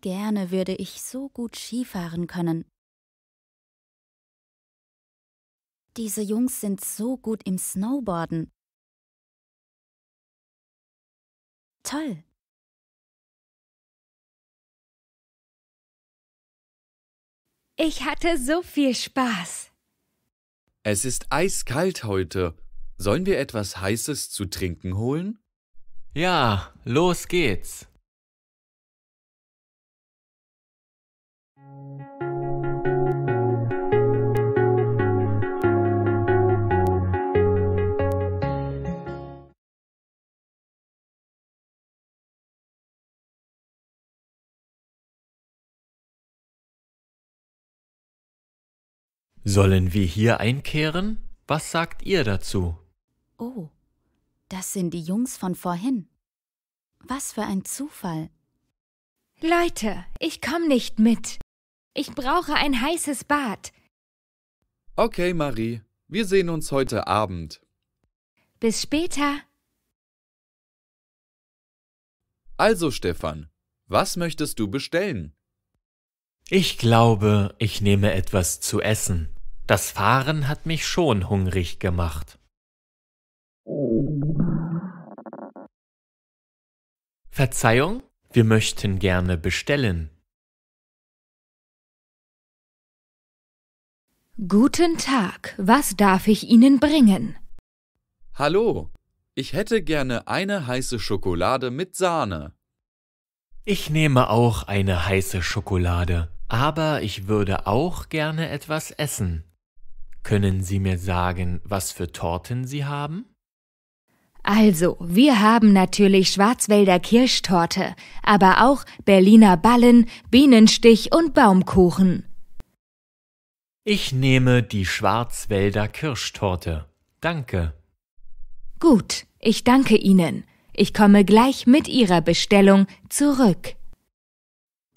gerne würde ich so gut Skifahren können. Diese Jungs sind so gut im Snowboarden. Toll. Ich hatte so viel Spaß. Es ist eiskalt heute. Sollen wir etwas Heißes zu trinken holen? Ja, los geht's. Sollen wir hier einkehren? Was sagt ihr dazu? Oh, das sind die Jungs von vorhin. Was für ein Zufall. Leute, ich komm nicht mit. Ich brauche ein heißes Bad. Okay, Marie, wir sehen uns heute Abend. Bis später. Also, Stefan, was möchtest du bestellen? Ich glaube, ich nehme etwas zu essen. Das Fahren hat mich schon hungrig gemacht. Verzeihung, wir möchten gerne bestellen. Guten Tag, was darf ich Ihnen bringen? Hallo, ich hätte gerne eine heiße Schokolade mit Sahne. Ich nehme auch eine heiße Schokolade, aber ich würde auch gerne etwas essen. Können Sie mir sagen, was für Torten Sie haben? Also, wir haben natürlich Schwarzwälder Kirschtorte, aber auch Berliner Ballen, Bienenstich und Baumkuchen. Ich nehme die Schwarzwälder Kirschtorte. Danke. Gut, ich danke Ihnen. Ich komme gleich mit Ihrer Bestellung zurück.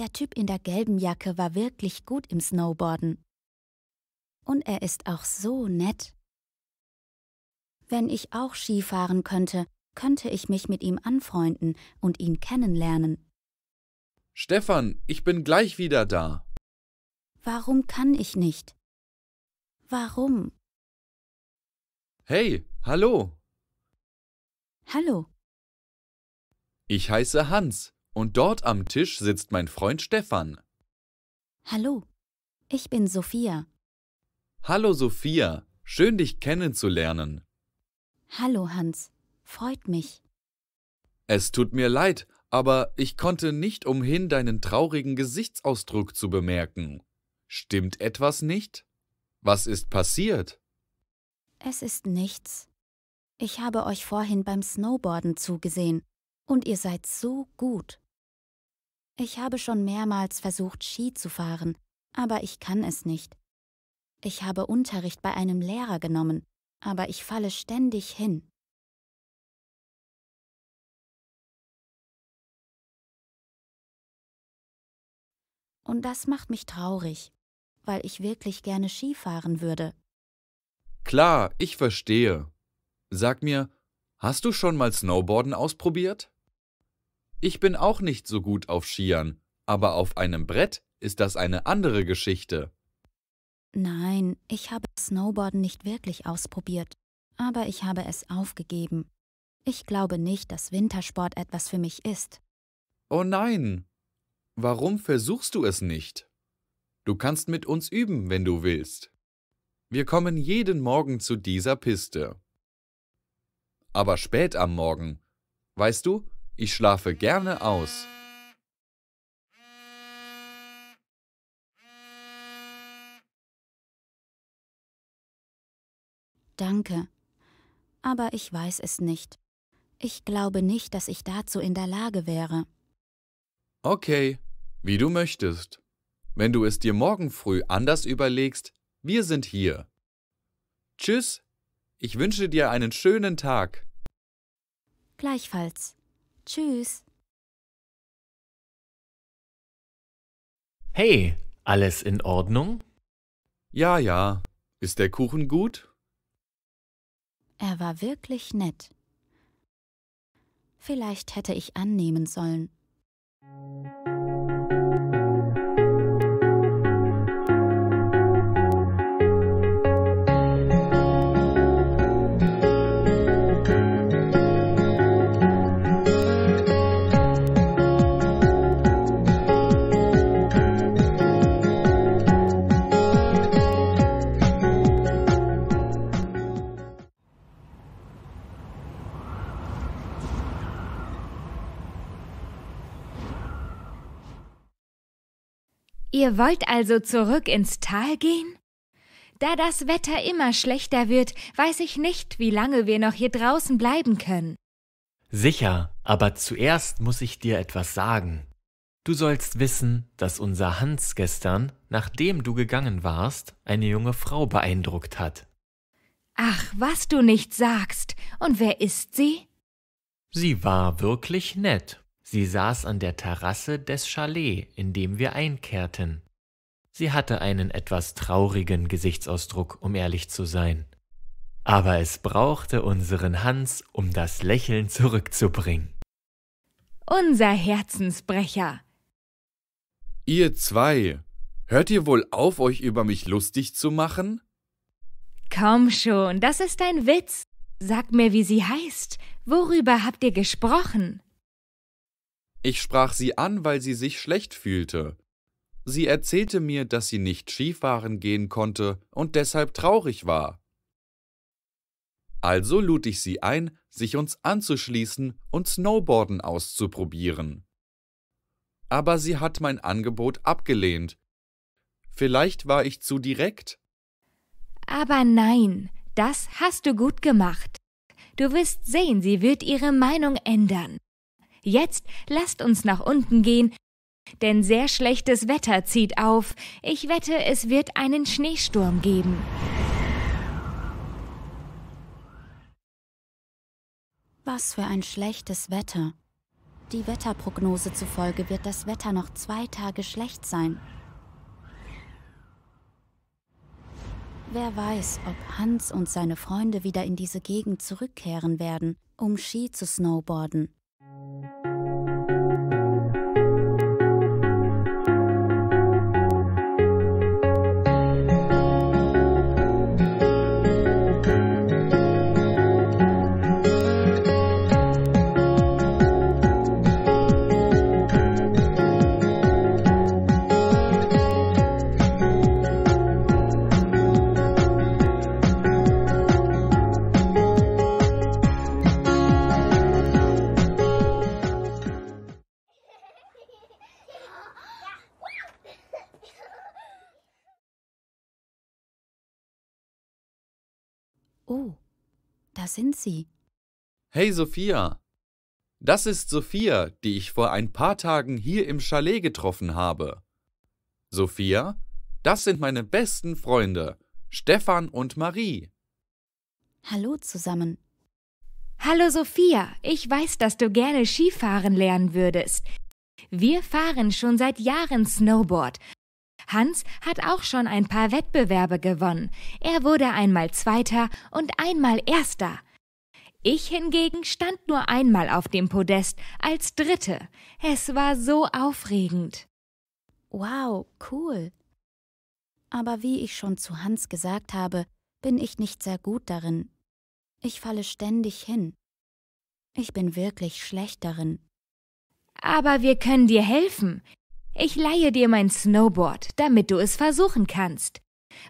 Der Typ in der gelben Jacke war wirklich gut im Snowboarden und er ist auch so nett. Wenn ich auch Skifahren könnte, könnte ich mich mit ihm anfreunden und ihn kennenlernen. Stefan, ich bin gleich wieder da. Warum kann ich nicht? Warum? Hey, hallo. Hallo. Ich heiße Hans und dort am Tisch sitzt mein Freund Stefan. Hallo, ich bin Sophia Hallo Sophia, schön dich kennenzulernen. Hallo Hans, freut mich. Es tut mir leid, aber ich konnte nicht umhin, deinen traurigen Gesichtsausdruck zu bemerken. Stimmt etwas nicht? Was ist passiert? Es ist nichts. Ich habe euch vorhin beim Snowboarden zugesehen und ihr seid so gut. Ich habe schon mehrmals versucht, Ski zu fahren, aber ich kann es nicht. Ich habe Unterricht bei einem Lehrer genommen, aber ich falle ständig hin. Und das macht mich traurig, weil ich wirklich gerne Skifahren würde. Klar, ich verstehe. Sag mir, hast du schon mal Snowboarden ausprobiert? Ich bin auch nicht so gut auf Skiern, aber auf einem Brett ist das eine andere Geschichte. Nein, ich habe Snowboarden nicht wirklich ausprobiert, aber ich habe es aufgegeben. Ich glaube nicht, dass Wintersport etwas für mich ist. Oh nein! Warum versuchst du es nicht? Du kannst mit uns üben, wenn du willst. Wir kommen jeden Morgen zu dieser Piste. Aber spät am Morgen. Weißt du, ich schlafe gerne aus. Danke. Aber ich weiß es nicht. Ich glaube nicht, dass ich dazu in der Lage wäre. Okay, wie du möchtest. Wenn du es dir morgen früh anders überlegst, wir sind hier. Tschüss, ich wünsche dir einen schönen Tag. Gleichfalls. Tschüss. Hey, alles in Ordnung? Ja, ja. Ist der Kuchen gut? Er war wirklich nett. Vielleicht hätte ich annehmen sollen. Ihr wollt also zurück ins Tal gehen? Da das Wetter immer schlechter wird, weiß ich nicht, wie lange wir noch hier draußen bleiben können. Sicher, aber zuerst muss ich dir etwas sagen. Du sollst wissen, dass unser Hans gestern, nachdem du gegangen warst, eine junge Frau beeindruckt hat. Ach, was du nicht sagst. Und wer ist sie? Sie war wirklich nett Sie saß an der Terrasse des Chalet, in dem wir einkehrten. Sie hatte einen etwas traurigen Gesichtsausdruck, um ehrlich zu sein. Aber es brauchte unseren Hans, um das Lächeln zurückzubringen. Unser Herzensbrecher. Ihr zwei, hört ihr wohl auf, euch über mich lustig zu machen? Komm schon, das ist ein Witz. Sag mir, wie sie heißt. Worüber habt ihr gesprochen? Ich sprach sie an, weil sie sich schlecht fühlte. Sie erzählte mir, dass sie nicht Skifahren gehen konnte und deshalb traurig war. Also lud ich sie ein, sich uns anzuschließen und Snowboarden auszuprobieren. Aber sie hat mein Angebot abgelehnt. Vielleicht war ich zu direkt. Aber nein, das hast du gut gemacht. Du wirst sehen, sie wird ihre Meinung ändern. Jetzt lasst uns nach unten gehen, denn sehr schlechtes Wetter zieht auf. Ich wette, es wird einen Schneesturm geben. Was für ein schlechtes Wetter. Die Wetterprognose zufolge wird das Wetter noch zwei Tage schlecht sein. Wer weiß, ob Hans und seine Freunde wieder in diese Gegend zurückkehren werden, um Ski zu snowboarden. Oh, da sind Sie. Hey Sophia. Das ist Sophia, die ich vor ein paar Tagen hier im Chalet getroffen habe. Sophia, das sind meine besten Freunde, Stefan und Marie. Hallo zusammen. Hallo Sophia, ich weiß, dass du gerne Skifahren lernen würdest. Wir fahren schon seit Jahren Snowboard Hans hat auch schon ein paar Wettbewerbe gewonnen. Er wurde einmal Zweiter und einmal Erster. Ich hingegen stand nur einmal auf dem Podest als Dritte. Es war so aufregend. Wow, cool. Aber wie ich schon zu Hans gesagt habe, bin ich nicht sehr gut darin. Ich falle ständig hin. Ich bin wirklich schlecht darin. Aber wir können dir helfen. Ich leihe dir mein Snowboard, damit du es versuchen kannst.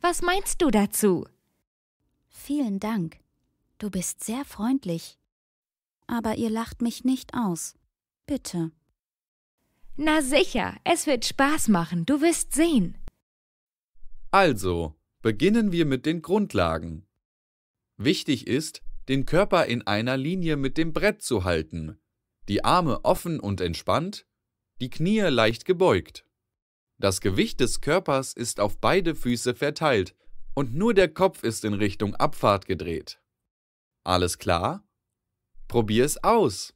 Was meinst du dazu? Vielen Dank. Du bist sehr freundlich. Aber ihr lacht mich nicht aus. Bitte. Na sicher, es wird Spaß machen, du wirst sehen. Also, beginnen wir mit den Grundlagen. Wichtig ist, den Körper in einer Linie mit dem Brett zu halten, die Arme offen und entspannt die Knie leicht gebeugt. Das Gewicht des Körpers ist auf beide Füße verteilt und nur der Kopf ist in Richtung Abfahrt gedreht. Alles klar? Probier es aus!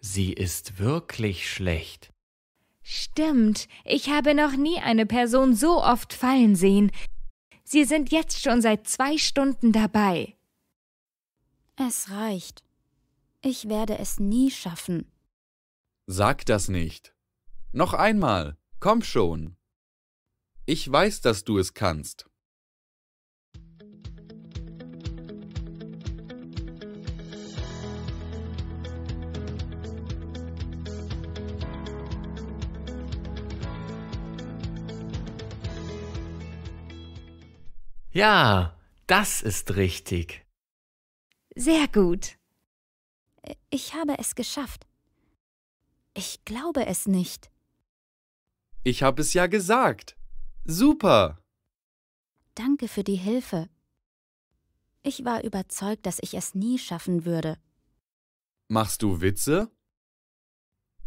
Sie ist wirklich schlecht. Stimmt, ich habe noch nie eine Person so oft fallen sehen. Sie sind jetzt schon seit zwei Stunden dabei. Es reicht. Ich werde es nie schaffen. Sag das nicht. Noch einmal, komm schon. Ich weiß, dass du es kannst. Ja, das ist richtig. Sehr gut. Ich habe es geschafft. Ich glaube es nicht. Ich habe es ja gesagt. Super. Danke für die Hilfe. Ich war überzeugt, dass ich es nie schaffen würde. Machst du Witze?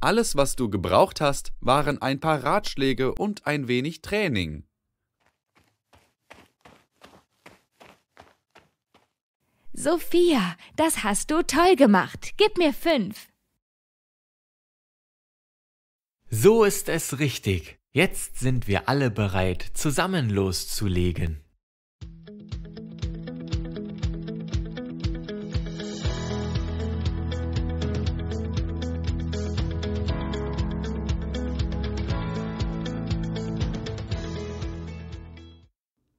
Alles, was du gebraucht hast, waren ein paar Ratschläge und ein wenig Training. Sophia, das hast du toll gemacht. Gib mir fünf. So ist es richtig. Jetzt sind wir alle bereit, zusammen loszulegen.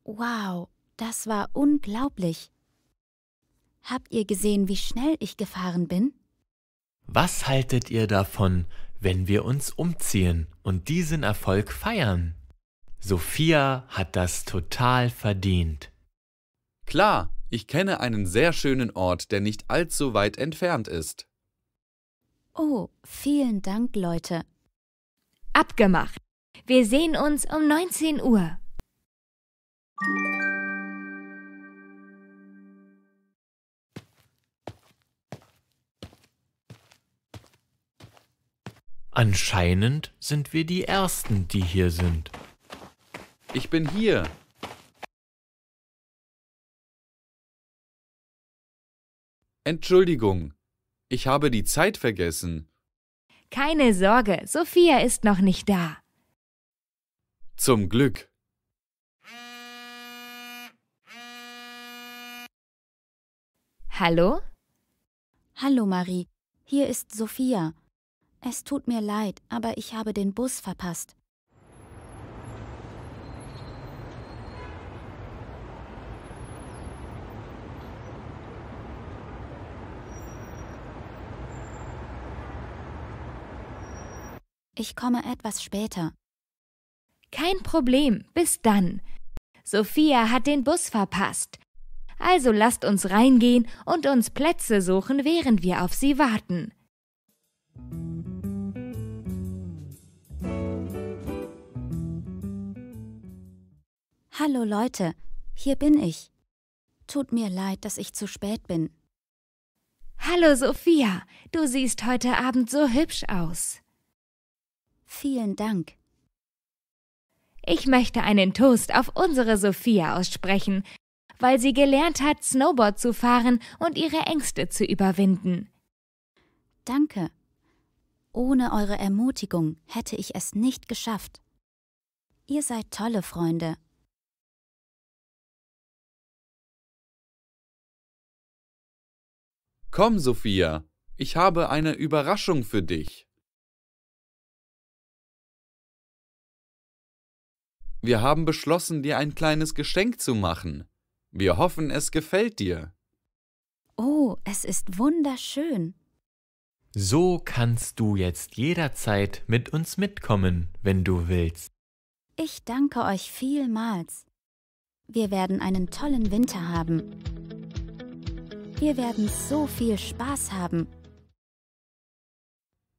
Wow, das war unglaublich. Habt ihr gesehen, wie schnell ich gefahren bin? Was haltet ihr davon, wenn wir uns umziehen und diesen Erfolg feiern? Sophia hat das total verdient. Klar, ich kenne einen sehr schönen Ort, der nicht allzu weit entfernt ist. Oh, vielen Dank, Leute. Abgemacht. Wir sehen uns um 19 Uhr. Anscheinend sind wir die Ersten, die hier sind. Ich bin hier. Entschuldigung, ich habe die Zeit vergessen. Keine Sorge, Sophia ist noch nicht da. Zum Glück. Hallo? Hallo Marie, hier ist Sophia. Es tut mir leid, aber ich habe den Bus verpasst. Ich komme etwas später. Kein Problem, bis dann. Sophia hat den Bus verpasst. Also lasst uns reingehen und uns Plätze suchen, während wir auf sie warten. Hallo Leute, hier bin ich. Tut mir leid, dass ich zu spät bin. Hallo Sophia, du siehst heute Abend so hübsch aus. Vielen Dank. Ich möchte einen Toast auf unsere Sophia aussprechen, weil sie gelernt hat, Snowboard zu fahren und ihre Ängste zu überwinden. Danke. Ohne eure Ermutigung hätte ich es nicht geschafft. Ihr seid tolle Freunde Komm, Sophia, ich habe eine Überraschung für dich. Wir haben beschlossen, dir ein kleines Geschenk zu machen. Wir hoffen, es gefällt dir. Oh, es ist wunderschön. So kannst du jetzt jederzeit mit uns mitkommen, wenn du willst. Ich danke euch vielmals. Wir werden einen tollen Winter haben. Wir werden so viel Spaß haben.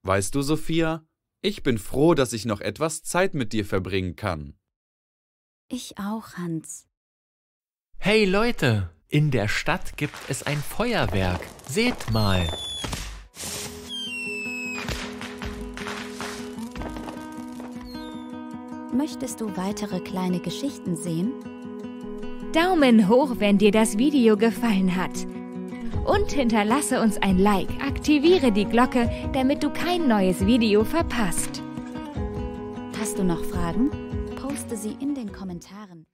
Weißt du, Sophia, ich bin froh, dass ich noch etwas Zeit mit dir verbringen kann. Ich auch, Hans. Hey Leute, in der Stadt gibt es ein Feuerwerk. Seht mal. Möchtest du weitere kleine Geschichten sehen? Daumen hoch, wenn dir das Video gefallen hat und hinterlasse uns ein Like, aktiviere die Glocke, damit du kein neues Video verpasst. Hast du noch Fragen? Poste sie in den Kommentaren.